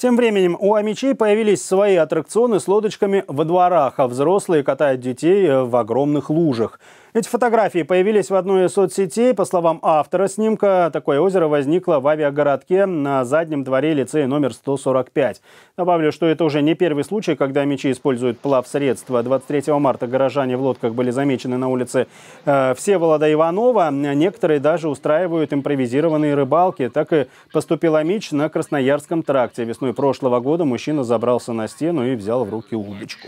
Тем временем у амичей появились свои аттракционы с лодочками во дворах, а взрослые катают детей э, в огромных лужах. Эти фотографии появились в одной из соцсетей. По словам автора снимка, такое озеро возникло в авиагородке на заднем дворе лицея номер 145. Добавлю, что это уже не первый случай, когда мечи используют плавсредства. 23 марта горожане в лодках были замечены на улице э, Всеволода Иванова. Некоторые даже устраивают импровизированные рыбалки. Так и поступила меч на Красноярском тракте. Весной прошлого года мужчина забрался на стену и взял в руки удочку.